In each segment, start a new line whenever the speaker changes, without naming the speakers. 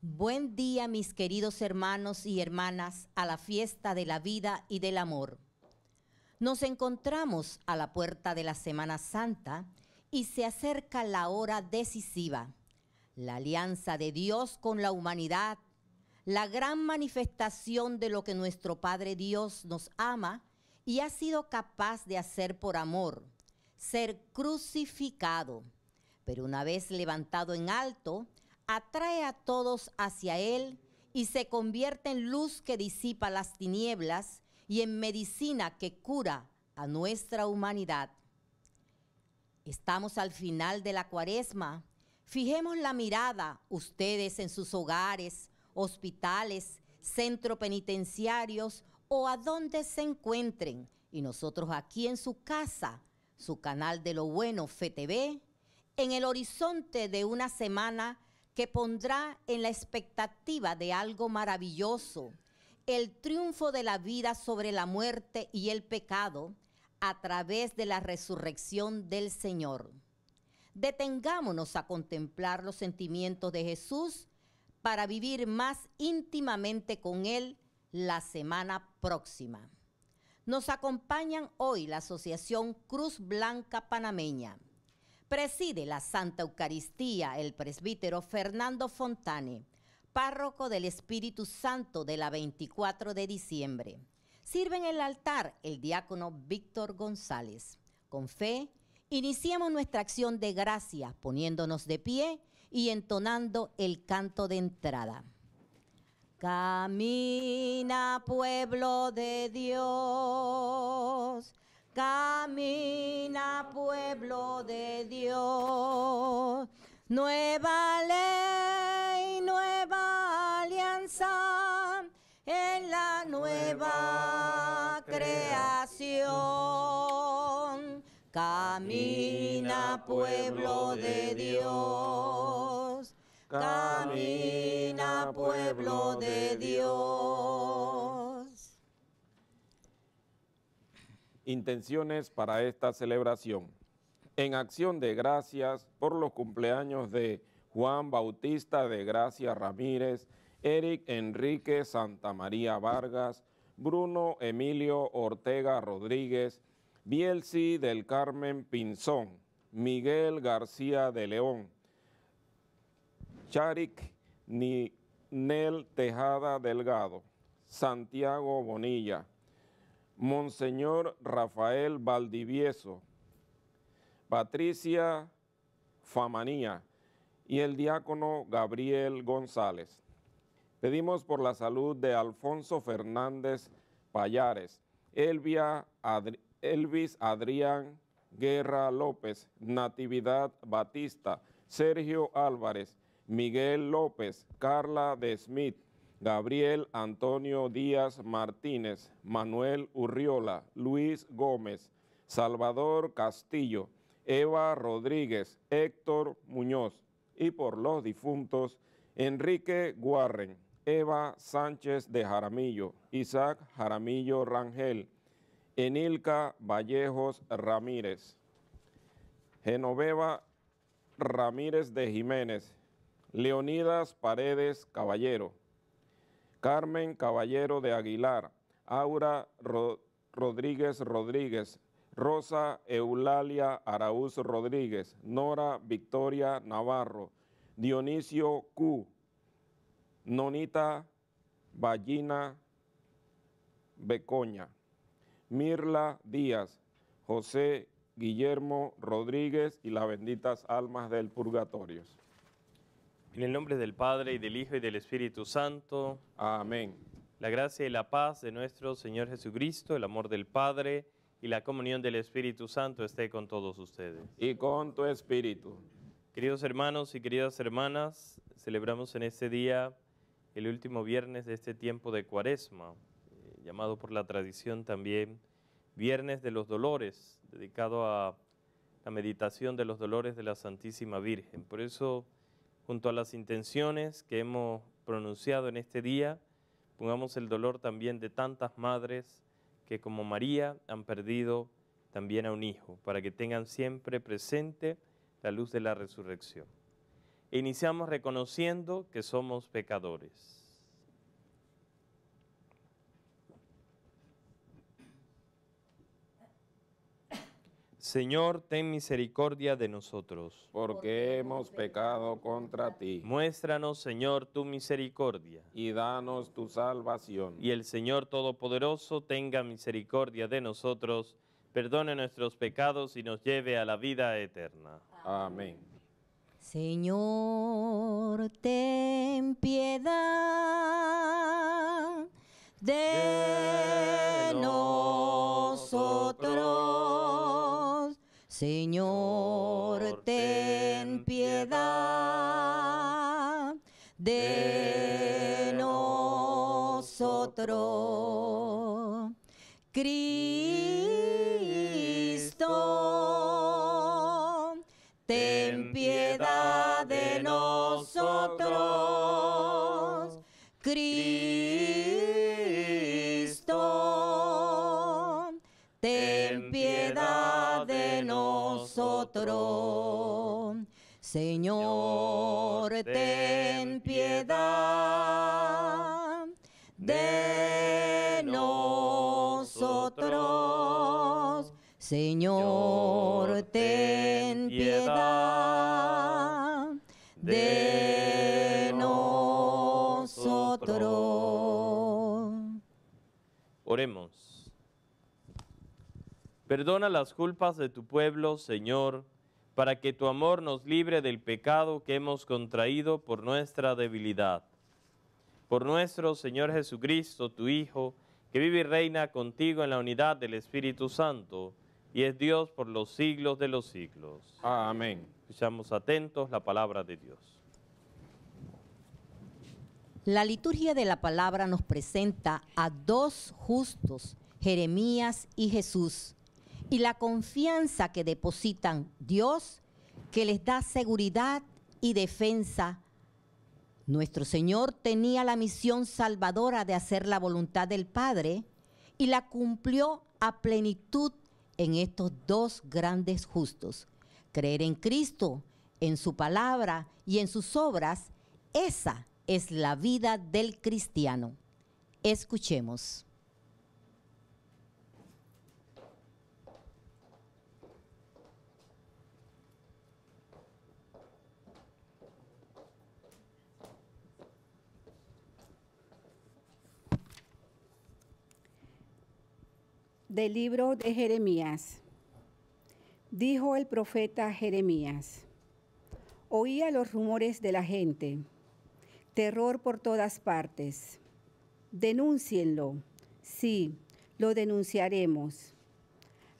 Buen día mis queridos hermanos y hermanas a la fiesta de la vida y del amor. Nos encontramos a la puerta de la Semana Santa y se acerca la hora decisiva, la alianza de Dios con la humanidad, la gran manifestación de lo que nuestro Padre Dios nos ama y ha sido capaz de hacer por amor, ser crucificado, pero una vez levantado en alto, atrae a todos hacia Él y se convierte en luz que disipa las tinieblas y en medicina que cura a nuestra humanidad. Estamos al final de la cuaresma. Fijemos la mirada ustedes en sus hogares, hospitales, centro penitenciarios o a donde se encuentren y nosotros aquí en su casa, su canal de lo bueno FTV, en el horizonte de una semana que pondrá en la expectativa de algo maravilloso, el triunfo de la vida sobre la muerte y el pecado a través de la resurrección del Señor. Detengámonos a contemplar los sentimientos de Jesús para vivir más íntimamente con Él la semana próxima. Nos acompañan hoy la Asociación Cruz Blanca Panameña. Preside la Santa Eucaristía el presbítero Fernando Fontane, párroco del Espíritu Santo de la 24 de diciembre. Sirve en el altar el diácono Víctor González. Con fe, iniciemos nuestra acción de gracia poniéndonos de pie y entonando el canto de entrada. Camina, pueblo de Dios Camina pueblo de Dios, nueva ley, nueva alianza en la nueva, nueva creación. Camina pueblo de Dios, camina pueblo de Dios.
intenciones para esta celebración. En acción de gracias por los cumpleaños de Juan Bautista de Gracia Ramírez, Eric Enrique Santa María Vargas, Bruno Emilio Ortega Rodríguez, Bielsi del Carmen Pinzón, Miguel García de León, Charik Nel Tejada Delgado, Santiago Bonilla, Monseñor Rafael Valdivieso, Patricia Famanía y el diácono Gabriel González. Pedimos por la salud de Alfonso Fernández Payares, Elvia Elvis Adrián Guerra López, Natividad Batista, Sergio Álvarez, Miguel López, Carla de Smith, Gabriel Antonio Díaz Martínez, Manuel Urriola, Luis Gómez, Salvador Castillo, Eva Rodríguez, Héctor Muñoz y por los difuntos Enrique Guarren, Eva Sánchez de Jaramillo, Isaac Jaramillo Rangel, Enilca Vallejos Ramírez, Genoveva Ramírez de Jiménez, Leonidas Paredes Caballero, Carmen Caballero de Aguilar, Aura Rodríguez Rodríguez, Rosa Eulalia Araúz Rodríguez, Nora Victoria Navarro, Dionisio Q, Nonita Ballina Becoña, Mirla Díaz, José Guillermo Rodríguez y las benditas almas del purgatorio. En
el nombre del Padre, y del Hijo, y del Espíritu Santo. Amén. La gracia y la paz de nuestro Señor Jesucristo, el amor del Padre, y la comunión del Espíritu Santo esté con todos ustedes. Y con tu Espíritu. Queridos hermanos y queridas hermanas, celebramos en este día el último viernes de este tiempo de Cuaresma, eh, llamado por la tradición también Viernes de los Dolores, dedicado a la meditación de los dolores de la Santísima Virgen. Por eso junto a las intenciones que hemos pronunciado en este día, pongamos el dolor también de tantas madres que como María han perdido también a un hijo, para que tengan siempre presente la luz de la resurrección. iniciamos reconociendo que somos pecadores. Señor, ten misericordia de nosotros. Porque hemos pecado contra ti. Muéstranos, Señor, tu misericordia. Y danos tu salvación. Y el Señor Todopoderoso tenga misericordia de nosotros, perdone nuestros pecados y nos lleve a la vida eterna. Amén.
Señor, ten piedad de, nosotros. Señor, ten piedad de nosotros. Cristo. Señor, ten piedad de nosotros. Señor, ten
Perdona las culpas de tu pueblo, Señor, para que tu amor nos libre del pecado que hemos contraído por nuestra debilidad. Por nuestro Señor Jesucristo, tu Hijo, que vive y reina contigo en la unidad del Espíritu Santo, y es Dios por los siglos de los siglos. Amén. Escuchamos atentos la palabra de Dios.
La liturgia de la palabra nos presenta a dos justos, Jeremías y Jesús, y la confianza que depositan Dios, que les da seguridad y defensa. Nuestro Señor tenía la misión salvadora de hacer la voluntad del Padre y la cumplió a plenitud en estos dos grandes justos. Creer en Cristo, en su palabra y en sus obras, esa es la vida del cristiano. Escuchemos.
del libro de Jeremías. Dijo el profeta Jeremías, oía los rumores de la gente, terror por todas partes. Denúncienlo, sí, lo denunciaremos.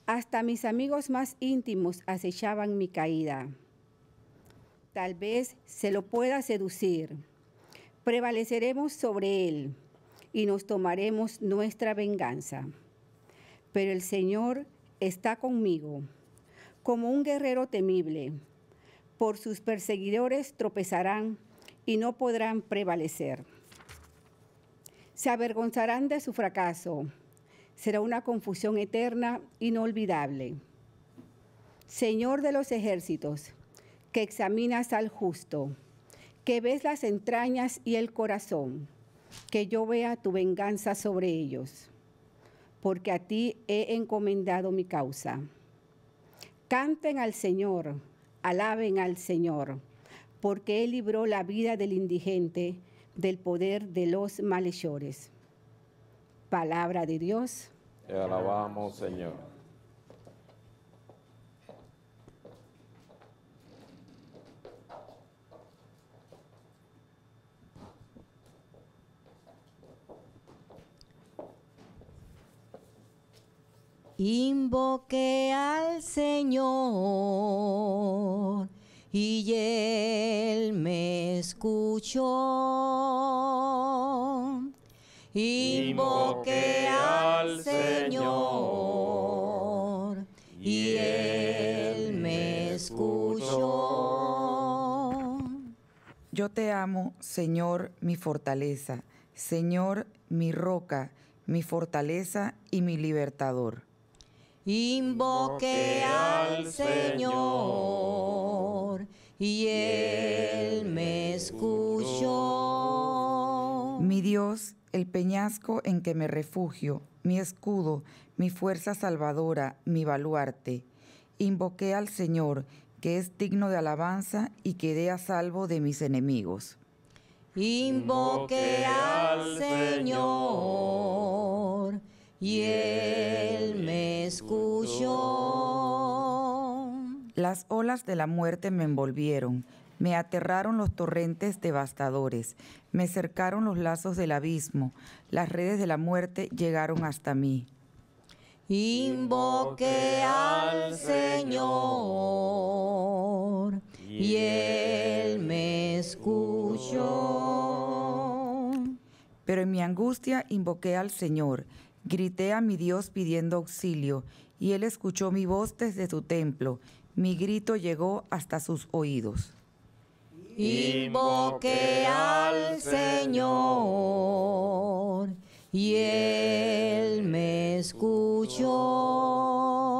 Hasta mis amigos más íntimos acechaban mi caída. Tal vez se lo pueda seducir. Prevaleceremos sobre él y nos tomaremos nuestra venganza pero el Señor está conmigo, como un guerrero temible. Por sus perseguidores tropezarán y no podrán prevalecer. Se avergonzarán de su fracaso. Será una confusión eterna, inolvidable. Señor de los ejércitos, que examinas al justo, que ves las entrañas y el corazón, que yo vea tu venganza sobre ellos porque a ti he encomendado mi causa. Canten al Señor, alaben al Señor, porque Él libró la vida del indigente del poder de los malhechores. Palabra de Dios.
Te alabamos, Señor.
Invoqué al Señor y Él me escuchó. Invoqué
al Señor y Él me escuchó.
Yo te amo, Señor, mi fortaleza, Señor, mi roca, mi fortaleza y mi libertador. Invoqué al Señor y Él me escuchó. Mi Dios, el peñasco en que me refugio, mi escudo, mi fuerza salvadora, mi baluarte. Invoqué al Señor, que es digno de alabanza, y quedé a salvo de mis enemigos.
Invoqué al Señor
y él me escuchó. Las olas de la muerte me envolvieron, me aterraron los torrentes devastadores, me cercaron los lazos del abismo, las redes de la muerte llegaron hasta mí.
Invoqué al
Señor y Él me escuchó. Pero en mi angustia invoqué al Señor Grité a mi Dios pidiendo auxilio, y Él escuchó mi voz desde su templo. Mi grito llegó hasta sus oídos. Invoqué al
Señor, y Él me escuchó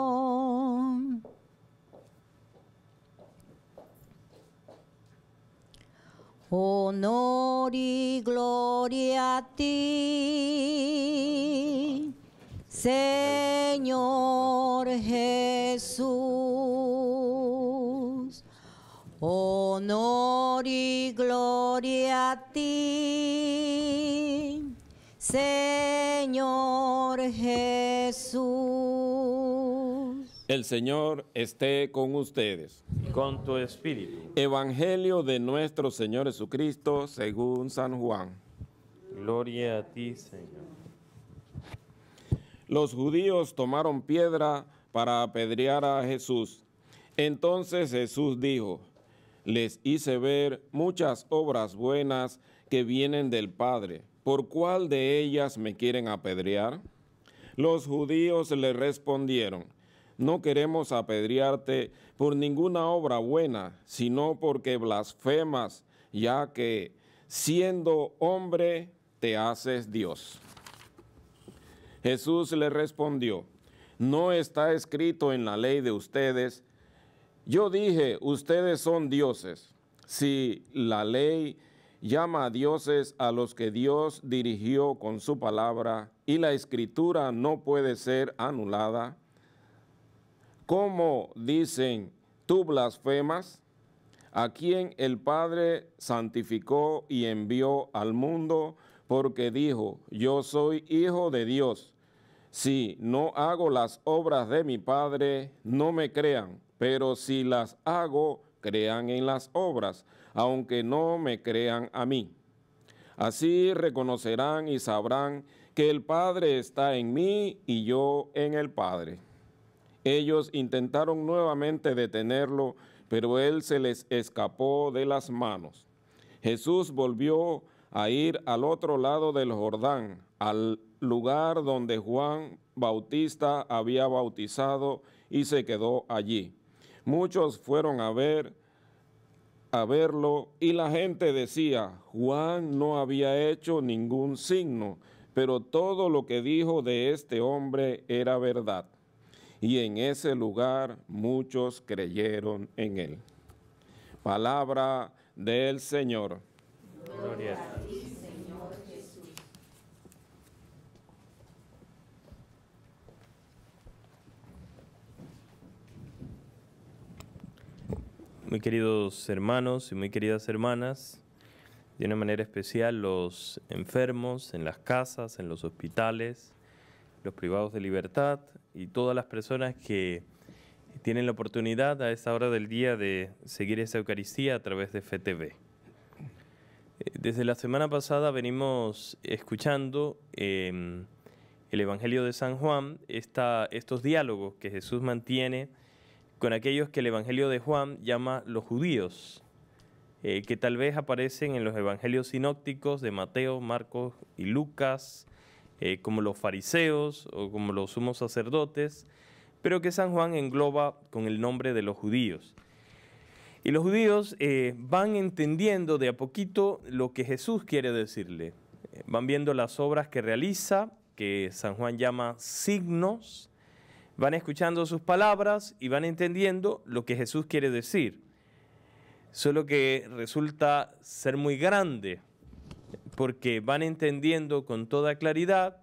Honor y gloria a ti, Señor Jesús. Honor y gloria a ti, Señor Jesús.
El Señor esté con ustedes. Con tu espíritu. Evangelio de nuestro Señor Jesucristo según San Juan. Gloria a ti, Señor. Los judíos tomaron piedra para apedrear a Jesús. Entonces Jesús dijo, les hice ver muchas obras buenas que vienen del Padre. ¿Por cuál de ellas me quieren apedrear? Los judíos le respondieron, no queremos apedrearte por ninguna obra buena, sino porque blasfemas, ya que siendo hombre te haces Dios. Jesús le respondió, no está escrito en la ley de ustedes, yo dije, ustedes son dioses. Si la ley llama a dioses a los que Dios dirigió con su palabra y la escritura no puede ser anulada, como dicen tú blasfemas? A quien el Padre santificó y envió al mundo, porque dijo, yo soy hijo de Dios. Si no hago las obras de mi Padre, no me crean, pero si las hago, crean en las obras, aunque no me crean a mí. Así reconocerán y sabrán que el Padre está en mí y yo en el Padre. Ellos intentaron nuevamente detenerlo, pero él se les escapó de las manos. Jesús volvió a ir al otro lado del Jordán, al lugar donde Juan Bautista había bautizado y se quedó allí. Muchos fueron a ver a verlo y la gente decía, Juan no había hecho ningún signo, pero todo lo que dijo de este hombre era verdad y en ese lugar muchos creyeron en él. Palabra del Señor. Gloria a
Señor Jesús.
Muy queridos hermanos y muy queridas hermanas, de una manera especial los enfermos en las casas, en los hospitales, los privados de libertad y todas las personas que tienen la oportunidad a esa hora del día de seguir esa Eucaristía a través de FTV. Eh, desde la semana pasada venimos escuchando em, el Evangelio de San Juan, estos diálogos que Jesús mantiene con aquellos que el Evangelio de Juan llama los judíos, eh, que tal vez aparecen en los Evangelios sinópticos de Mateo, Marcos y Lucas, eh, como los fariseos o como los sumos sacerdotes, pero que San Juan engloba con el nombre de los judíos. Y los judíos eh, van entendiendo de a poquito lo que Jesús quiere decirle. Eh, van viendo las obras que realiza, que San Juan llama signos, van escuchando sus palabras y van entendiendo lo que Jesús quiere decir. Solo que resulta ser muy grande porque van entendiendo con toda claridad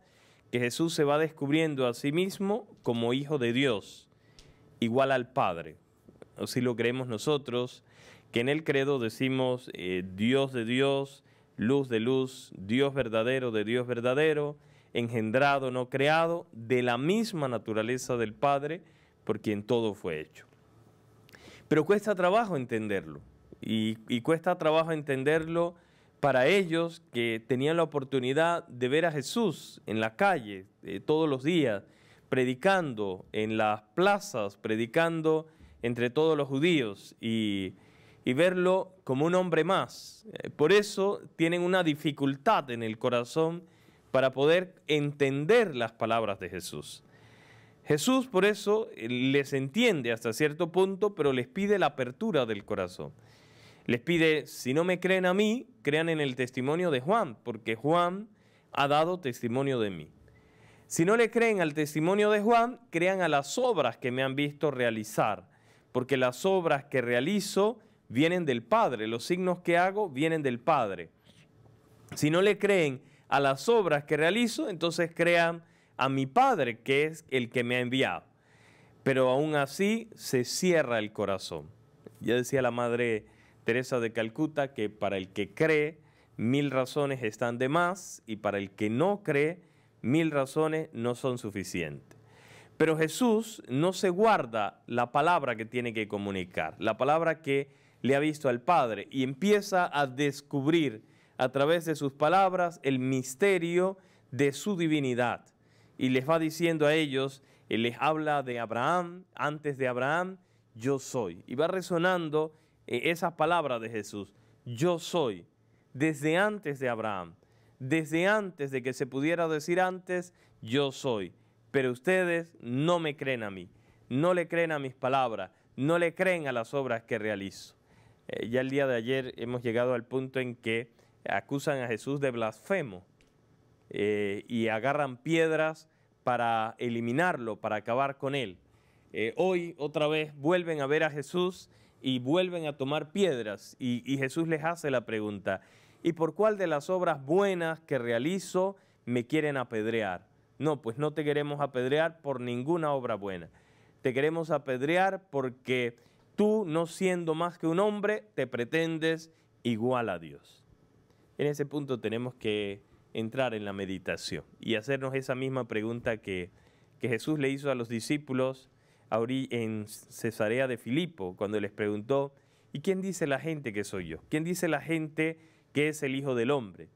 que Jesús se va descubriendo a sí mismo como hijo de Dios, igual al Padre. O si lo creemos nosotros, que en el credo decimos eh, Dios de Dios, luz de luz, Dios verdadero de Dios verdadero, engendrado, no creado, de la misma naturaleza del Padre, por quien todo fue hecho. Pero cuesta trabajo entenderlo, y cuesta trabajo entenderlo para ellos que tenían la oportunidad de ver a Jesús en la calle eh, todos los días, predicando en las plazas, predicando entre todos los judíos y, verlo como un hombre más. Eh, por eso tienen una dificultad en el corazón para poder entender las palabras de Jesús. Jesús por eso eh, les entiende hasta cierto punto, pero les pide la apertura del corazón. Les pide, si no me creen a mí, crean en el testimonio de Juan, porque Juan ha dado testimonio de mí. Si no le creen al testimonio de Juan, crean a las obras que me han visto realizar, porque las obras que realizo vienen del Padre, los signos que hago vienen del Padre. Si no le creen a las obras que realizo, entonces crean a mi Padre, que es el que me ha enviado. Pero aún así se cierra el corazón. Ya decía la madre Teresa de Calcuta que para el que cree, mil razones están de más y para el que no cree, mil razones no son suficientes. Pero Jesús no se guarda la palabra que tiene que comunicar, la palabra que le ha visto al Padre y empieza a descubrir a través de sus palabras el misterio de su divinidad. Y les va diciendo a ellos, él eh, les habla de Abraham, antes de Abraham, yo soy. Y va resonando e-, esas palabras de Jesús. Yo soy desde antes de Abraham, desde antes de que se pudiera decir antes, yo soy. Pero ustedes no me creen a mí, no le creen a mis palabras, no le creen a las obras que realizo. Eh, ya el día de ayer hemos llegado al punto en que acusan a Jesús de blasfemo eh, y agarran piedras para eliminarlo, para acabar con él. Eh, hoy otra vez vuelven a ver a Jesús y vuelven a tomar piedras. Y, Jesús les hace la pregunta, ¿y por cuál de las obras buenas que realizo me quieren apedrear? No, pues no te queremos apedrear por ninguna obra buena. Te queremos apedrear porque tú, no siendo más que un hombre, te pretendes igual a Dios. En ese punto tenemos que entrar en la meditación y hacernos esa misma pregunta que Jesús le hizo a los discípulos en Cesarea de Filipo, cuando les preguntó, ¿y quién dice la gente que soy yo? ¿Quién dice la gente que es el Hijo del Hombre?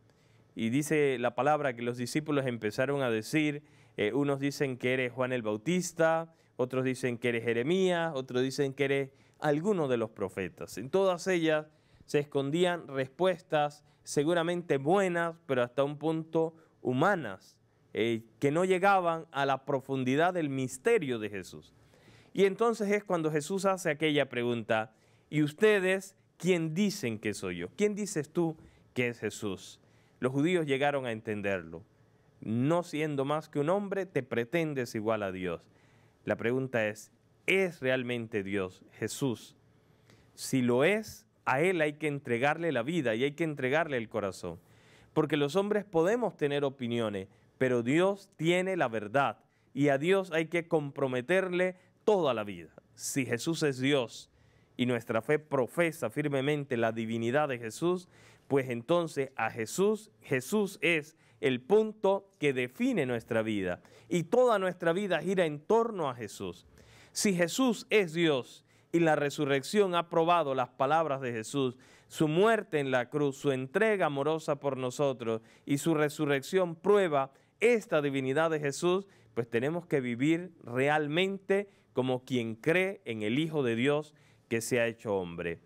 Y dice la palabra que los discípulos empezaron a decir, eh, unos dicen que eres Juan el Bautista, otros dicen que eres Jeremías, otros dicen que eres alguno de los profetas. En todas ellas se escondían respuestas seguramente buenas, pero hasta un punto humanas, eh, que no llegaban a la profundidad del misterio de Jesús. Y entonces es cuando Jesús hace aquella pregunta, ¿y ustedes quién dicen que soy yo? ¿Quién dices tú que es Jesús? Los judíos llegaron a entenderlo. No siendo más que un hombre, te pretendes igual a Dios. La pregunta es, ¿es realmente Dios Jesús? Si lo es, a Él hay que entregarle la vida y hay que entregarle el corazón. Porque los hombres podemos tener opiniones, pero Dios tiene la verdad y a Dios hay que comprometerle toda la vida. Si Jesús es Dios y nuestra fe profesa firmemente la divinidad de Jesús, pues entonces a Jesús, Jesús es el punto que define nuestra vida y toda nuestra vida gira en torno a Jesús. Si Jesús es Dios y la resurrección ha probado las palabras de Jesús, su muerte en la cruz, su entrega amorosa por nosotros y su resurrección prueba esta divinidad de Jesús, pues tenemos que vivir realmente como quien cree en el Hijo de Dios que se ha hecho hombre.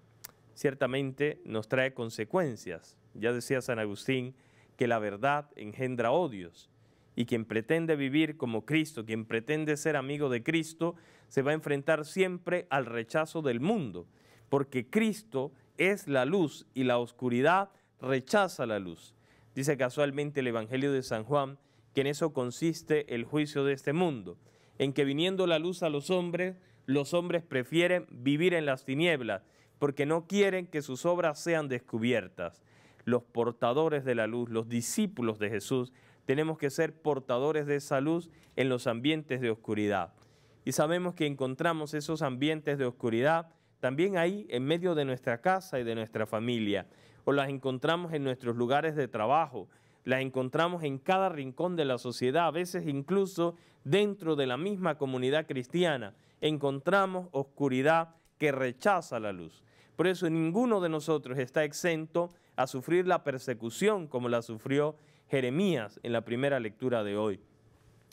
Ciertamente nos trae consecuencias. Ya decía San Agustín que la verdad engendra odios y quien pretende vivir como Cristo, quien pretende ser amigo de Cristo, se va a enfrentar siempre al rechazo del mundo, porque Cristo es la luz y la oscuridad rechaza la luz. Dice casualmente el Evangelio de San Juan que en eso consiste el juicio de este mundo, en que viniendo la luz a los hombres, los hombres prefieren vivir en las tinieblas, porque no quieren que sus obras sean descubiertas. Los portadores de la luz, los discípulos de Jesús, tenemos que ser portadores de esa luz en los ambientes de oscuridad. Y sabemos que encontramos esos ambientes de oscuridad también ahí en medio de nuestra casa y de nuestra familia, o las encontramos en nuestros lugares de trabajo, la encontramos en cada rincón de la sociedad, a veces incluso dentro de la misma comunidad cristiana. Encontramos oscuridad que rechaza la luz. Por eso ninguno de nosotros está exento a sufrir la persecución como la sufrió Jeremías en la primera lectura de hoy.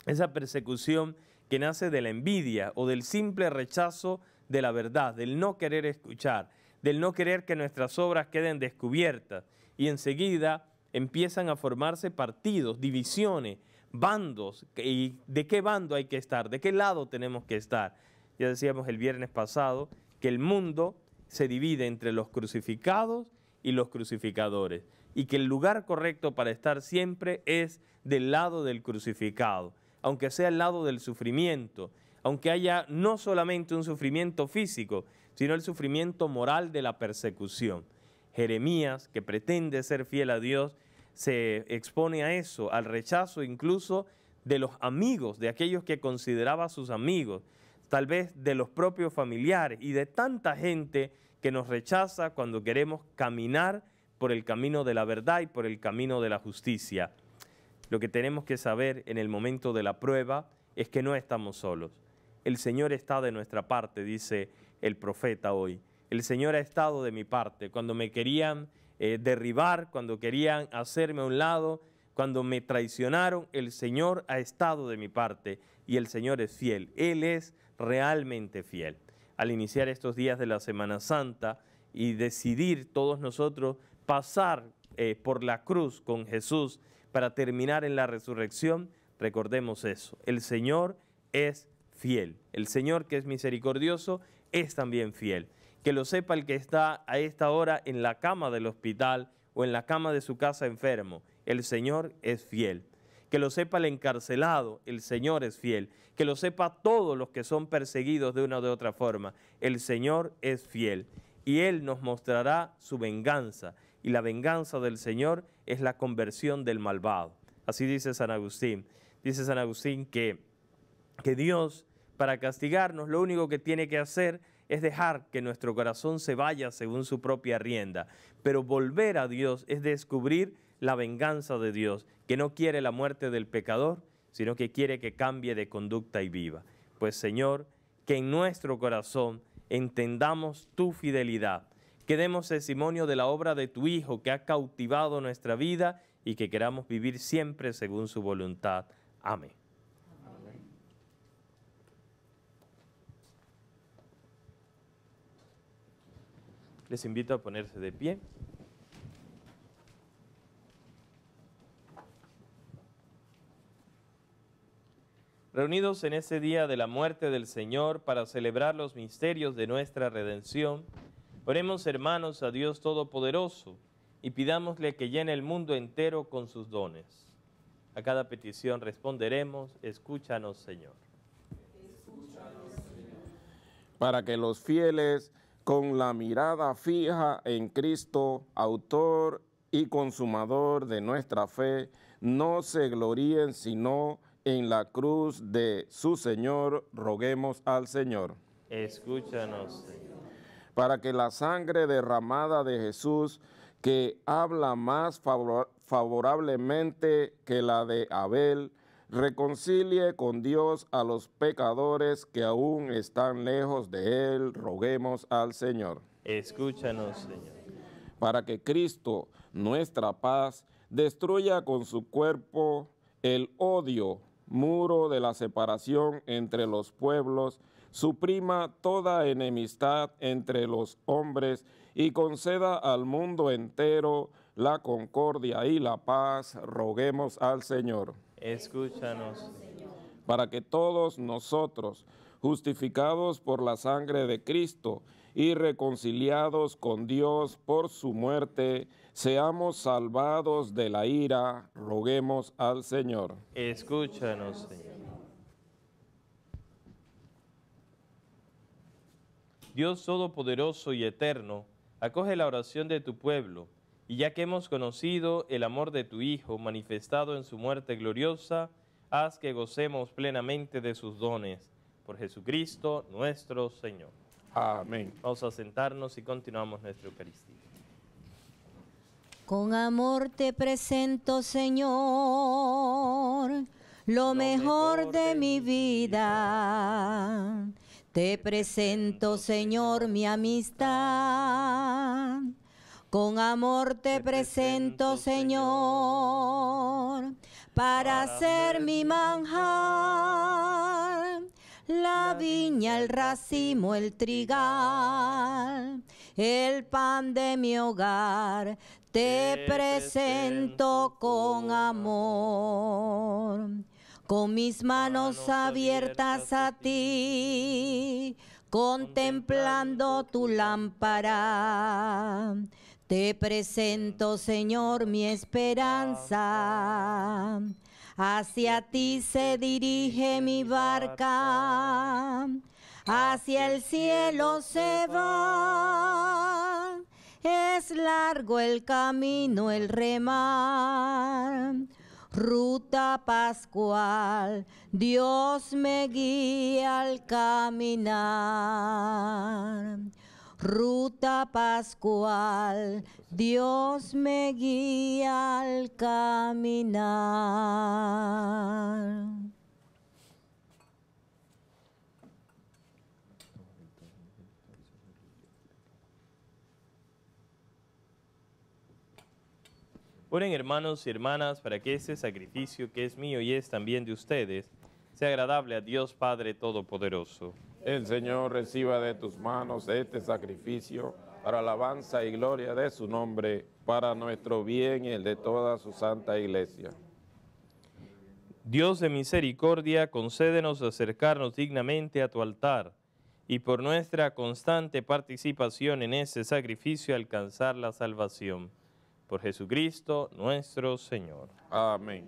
Esa persecución que nace de la envidia o del simple rechazo de la verdad, del no querer escuchar, del no querer que nuestras obras queden descubiertas y enseguida empiezan a formarse partidos, divisiones, bandos, y de qué bando hay que estar, de qué lado tenemos que estar. Ya decíamos el viernes pasado que el mundo se divide entre los crucificados y los crucificadores, y que el lugar correcto para estar siempre es del lado del crucificado, aunque sea el lado del sufrimiento, aunque haya no solamente un sufrimiento físico, sino el sufrimiento moral de la persecución. Jeremías, que pretende ser fiel a Dios, se expone a eso, al rechazo incluso de los amigos, de aquellos que consideraba sus amigos, tal vez de los propios familiares y de tanta gente que nos rechaza cuando queremos caminar por el camino de la verdad y por el camino de la justicia. Lo que tenemos que saber en el momento de la prueba es que no estamos solos. El Señor está de nuestra parte, dice el profeta hoy el Señor ha estado de mi parte. Cuando me querían eh, derribar, cuando querían hacerme a un lado, cuando me traicionaron, el Señor ha estado de mi parte y el Señor es fiel. Él es realmente fiel. Al iniciar estos días de la Semana Santa y decidir todos nosotros pasar eh, por la cruz con Jesús para terminar en la resurrección, recordemos eso. El Señor es fiel. El Señor que es misericordioso es también fiel que lo sepa el que está a esta hora en la cama del hospital o en la cama de su casa enfermo. El Señor es fiel. Que lo sepa el encarcelado, el Señor es fiel. Que lo sepa todos los que son perseguidos de una o de otra forma. El Señor es fiel. Y Él nos mostrará su venganza. Y la venganza del Señor es la conversión del malvado. Así dice San Agustín. Dice San Agustín que, que Dios, para castigarnos, lo único que tiene que hacer es dejar que nuestro corazón se vaya según su propia rienda. Pero volver a Dios es descubrir la venganza de Dios, que no quiere la muerte del pecador, sino que quiere que cambie de conducta y viva. Pues Señor, que en nuestro corazón entendamos tu fidelidad, que demos testimonio de la obra de tu Hijo que ha cautivado nuestra vida y que queramos vivir siempre según su voluntad. Amén. Les invito a ponerse de pie. Reunidos en ese día de la muerte del Señor para celebrar los misterios de nuestra redención, oremos hermanos a Dios Todopoderoso y pidámosle que llene el mundo entero con sus dones. A cada petición responderemos, escúchanos Señor. Escúchanos,
Señor. Para que los fieles con la mirada fija en Cristo, autor y consumador de nuestra fe, no se gloríen sino en la cruz de su Señor, roguemos al Señor. Escúchanos, Señor. Para que la sangre derramada de Jesús, que habla más favorablemente que la de Abel, Reconcilie con Dios a los pecadores que aún están lejos de Él. Roguemos al Señor. Escúchanos, Señor. Para que Cristo, nuestra paz, destruya con su cuerpo el odio, muro de la separación entre los pueblos, suprima toda enemistad entre los hombres y conceda al mundo entero la concordia y la paz. Roguemos al Señor escúchanos. Para que todos nosotros, justificados por la sangre de Cristo y reconciliados con Dios por su muerte, seamos salvados de la ira, roguemos al Señor. Escúchanos, Señor. Dios
Todopoderoso y Eterno, acoge la oración de tu pueblo y ya que hemos conocido el amor de tu Hijo manifestado en su muerte gloriosa, haz que gocemos plenamente de sus dones. Por Jesucristo nuestro Señor. Amén. Vamos a sentarnos y continuamos nuestra Eucaristía.
Con amor te presento, Señor, lo, mejor, de, mi vida. Te presento, Señor, mi amistad con amor te, presento, Señor, para, hacer ser mi manjar. La viña, el racimo, el trigal, el pan de mi hogar, te presento con amor. Con mis manos abiertas a ti, contemplando tu lámpara. Te presento, Señor, mi esperanza. Hacia ti se dirige mi barca, hacia el cielo se va. Es largo el camino, el remar ruta pascual, Dios me guía al caminar. Ruta pascual, Dios me guía al caminar.
Oren hermanos y hermanas para que este sacrificio que es mío y es también de ustedes sea agradable a Dios Padre Todopoderoso.
El Señor reciba de tus manos este sacrificio para alabanza y gloria de su nombre, para nuestro bien y el de toda su santa iglesia.
Dios de misericordia, concédenos acercarnos dignamente a tu altar y por nuestra constante participación en ese sacrificio alcanzar la salvación por Jesucristo nuestro Señor. Amén.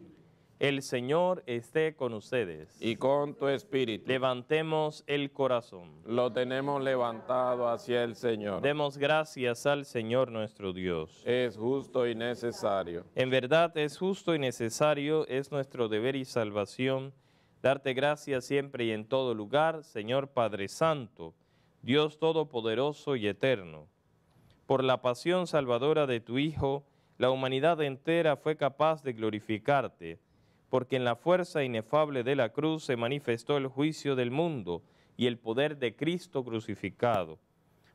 El Señor esté con ustedes. Y
con tu espíritu. Levantemos el corazón. Lo tenemos levantado hacia el Señor. Demos gracias al Señor nuestro Dios. Es justo y necesario.
En verdad es justo y necesario, es nuestro deber y salvación, darte gracias siempre y en todo lugar, Señor Padre Santo, Dios Todopoderoso y Eterno. Por la pasión salvadora de tu Hijo, la humanidad entera fue capaz de glorificarte, porque en la fuerza inefable de la cruz se manifestó el juicio del mundo y el poder de Cristo crucificado.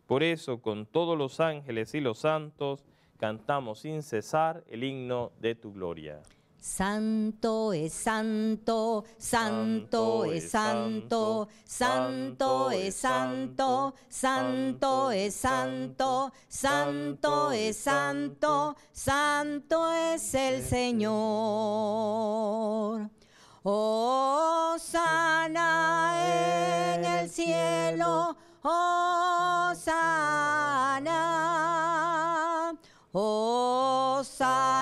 Por eso, con todos los ángeles y los santos, cantamos sin cesar el himno de tu gloria.
Santo es santo, santo es santo, santo es santo, santo es santo, santo es santo, santo es el Señor. Oh, sana en el cielo, oh, sana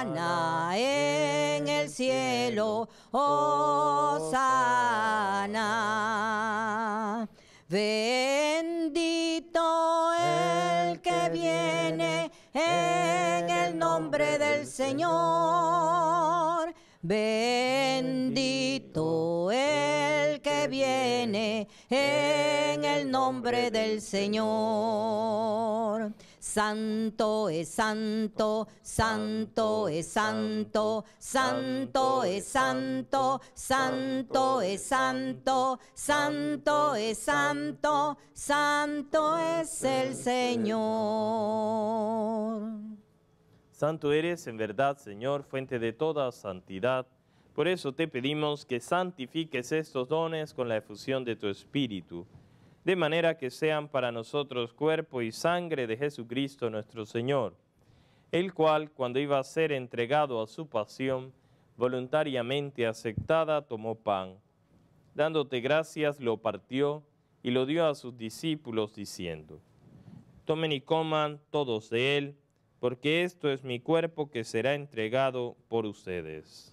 en el cielo, oh, oh sana. Bendito el que viene en el nombre del Señor. Bendito el que viene en el nombre del Señor santo, es santo, santo, es santo, santo, es santo, santo, es santo, santo, es santo, santo es el Señor.
Santo eres en verdad, Señor, fuente de toda santidad. Por eso te pedimos que santifiques estos dones con la efusión de tu Espíritu de manera que sean para nosotros cuerpo y sangre de Jesucristo nuestro Señor, el cual, cuando iba a ser entregado a su pasión, voluntariamente aceptada, tomó pan. Dándote gracias, lo partió y lo dio a sus discípulos, diciendo, Tomen y coman todos de él, porque esto es mi cuerpo que será entregado por ustedes.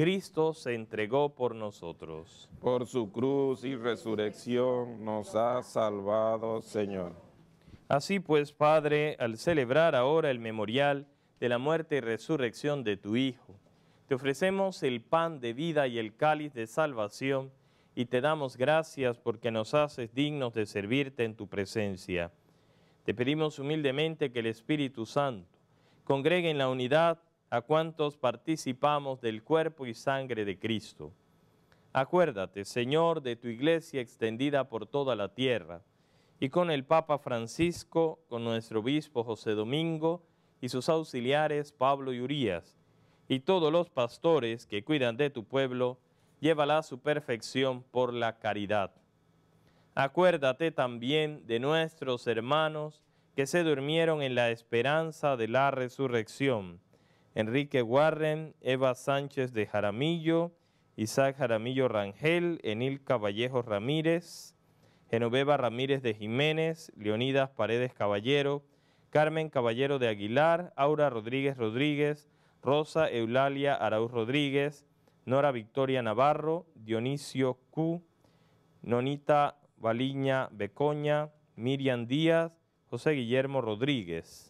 Cristo se entregó
por nosotros. Por su cruz y resurrección nos ha salvado, Señor.
Así pues, Padre, al celebrar ahora el memorial de la muerte y resurrección de tu Hijo, te ofrecemos el pan de vida y el cáliz de salvación, y te damos gracias porque nos haces dignos de servirte en tu presencia. Te pedimos humildemente que el Espíritu Santo congregue en la unidad a cuantos participamos del cuerpo y sangre de Cristo. Acuérdate, Señor, de tu iglesia extendida por toda la tierra, y con el Papa Francisco, con nuestro obispo José Domingo y sus auxiliares Pablo y Urias, y todos los pastores que cuidan de tu pueblo, llévala a su perfección por la caridad. Acuérdate también de nuestros hermanos que se durmieron en la esperanza de la resurrección Enrique Warren, Eva Sánchez de Jaramillo, Isaac Jaramillo Rangel, Enil Caballejo Ramírez, Genoveva Ramírez de Jiménez, Leonidas Paredes Caballero, Carmen Caballero de Aguilar, Aura Rodríguez Rodríguez, Rosa Eulalia Arauz Rodríguez, Nora Victoria Navarro, Dionisio Q, Nonita Baliña Becoña, Miriam Díaz, José Guillermo Rodríguez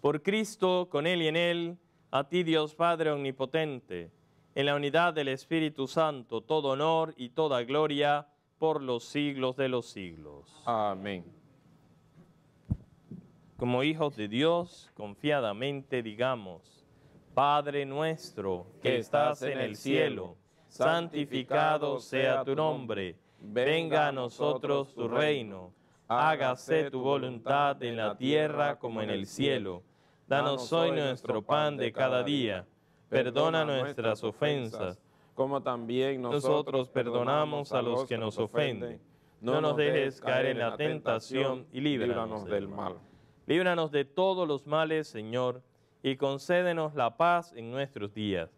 Por Cristo, con Él y en Él, a ti Dios Padre Omnipotente, en la unidad del Espíritu Santo, todo honor y toda gloria por los siglos de los siglos. Amén. Como hijos de Dios, confiadamente digamos, Padre nuestro que estás en el cielo, santificado sea tu nombre, venga a nosotros tu reino, hágase tu voluntad en la tierra como en el cielo. Danos hoy nuestro pan de cada día.
Perdona nuestras ofensas, como también nosotros perdonamos a los que nos ofenden. No nos dejes caer en la tentación y líbranos del mal.
Líbranos de todos los males, Señor, y concédenos la paz en nuestros días,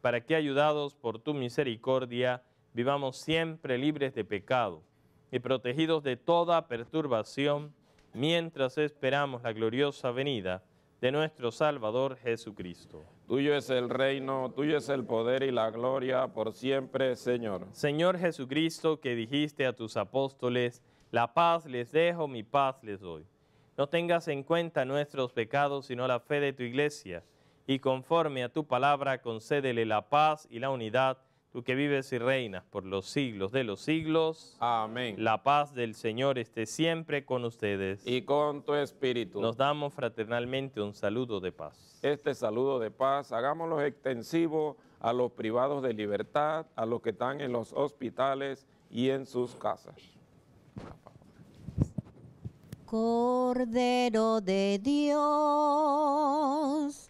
para que, ayudados por tu misericordia, vivamos siempre libres de pecado y protegidos de toda perturbación, mientras esperamos la gloriosa venida de nuestro Salvador Jesucristo. Tuyo es el reino, tuyo es el poder y la gloria por siempre, Señor. Señor Jesucristo, que dijiste a tus apóstoles, la paz les dejo, mi paz les doy. No tengas en cuenta nuestros pecados, sino la fe de tu iglesia, y conforme a tu palabra concédele la paz y la unidad tú que vives y reinas por los siglos de los siglos. Amén. La paz del Señor esté siempre con ustedes. Y con tu espíritu. Nos damos fraternalmente un saludo de paz.
Este saludo de paz, hagámoslo extensivo a los privados de libertad, a los que están en los hospitales y en sus casas.
Cordero de Dios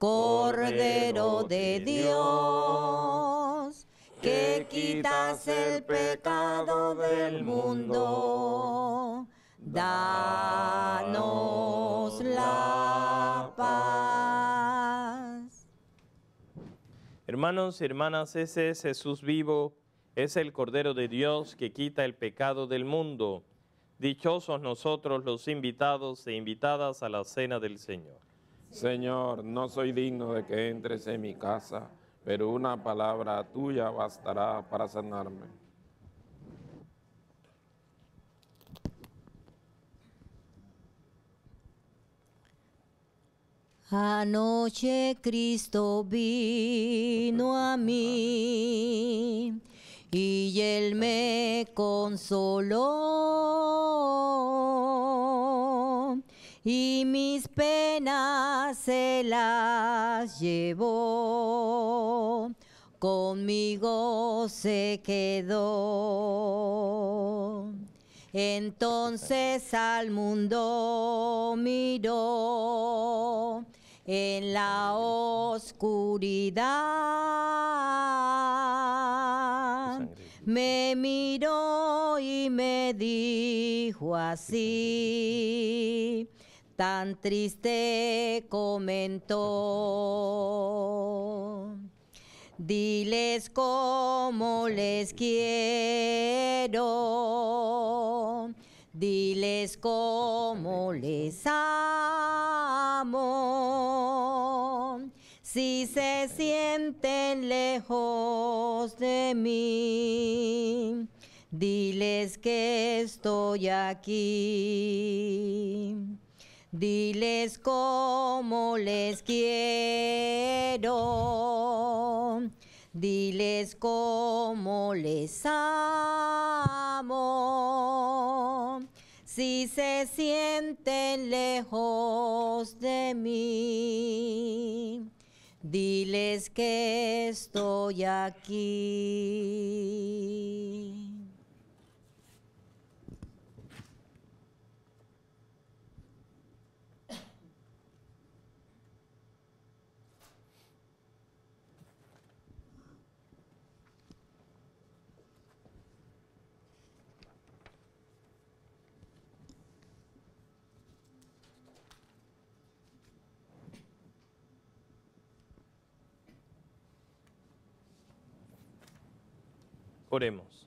Cordero de Dios, que quitas el pecado del
mundo, danos la paz. Hermanos y hermanas, ese es Jesús vivo, es el Cordero de Dios que quita el pecado del mundo. Dichosos nosotros los invitados e invitadas a la cena del Señor.
Señor, no soy digno de que entres en mi casa, pero una palabra tuya bastará para sanarme.
Anoche Cristo vino a mí y él me consoló y mis penas se las llevó, conmigo se quedó. Entonces al mundo miró en la oscuridad. Me miró y me dijo así tan triste comentó. Diles cómo les quiero, diles cómo les amo. Si se sienten lejos de mí, diles que estoy aquí Diles cómo les quiero. Diles cómo les amo. Si se sienten lejos de mí, diles que estoy aquí.
Oremos.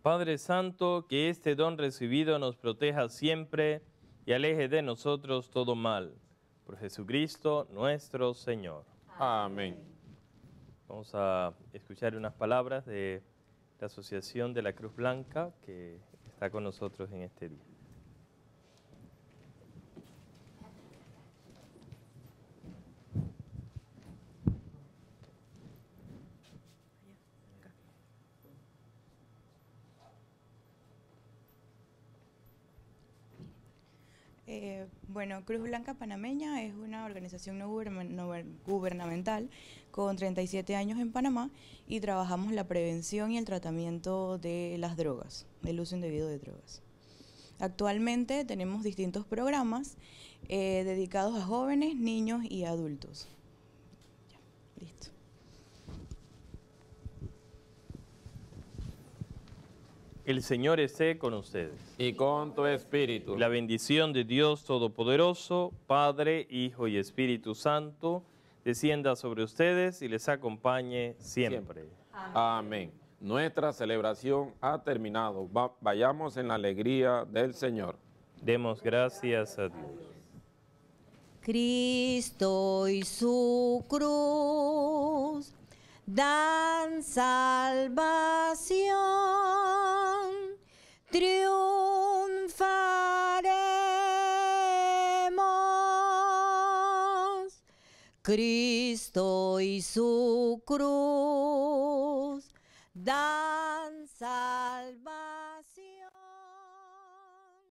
Padre Santo, que este don recibido nos proteja siempre y aleje de nosotros todo mal. Por Jesucristo nuestro Señor. Amén. Vamos a escuchar unas palabras de la Asociación de la Cruz Blanca que está con nosotros en este día.
Eh, bueno, Cruz Blanca Panameña es una organización no, gubernamental con 37 años en Panamá y trabajamos la prevención y el tratamiento de las drogas, del uso indebido de drogas. Actualmente tenemos distintos programas eh, dedicados a jóvenes, niños y adultos. listo.
El Señor esté con ustedes. Y con tu espíritu. La bendición de Dios Todopoderoso, Padre, Hijo y Espíritu
Santo, descienda sobre ustedes y les acompañe siempre. Amén. Nuestra celebración ha terminado. vayamos en la alegría del Señor. Demos gracias a Dios.
Cristo y su cruz dan salvación, triunfaremos. Cristo y su cruz dan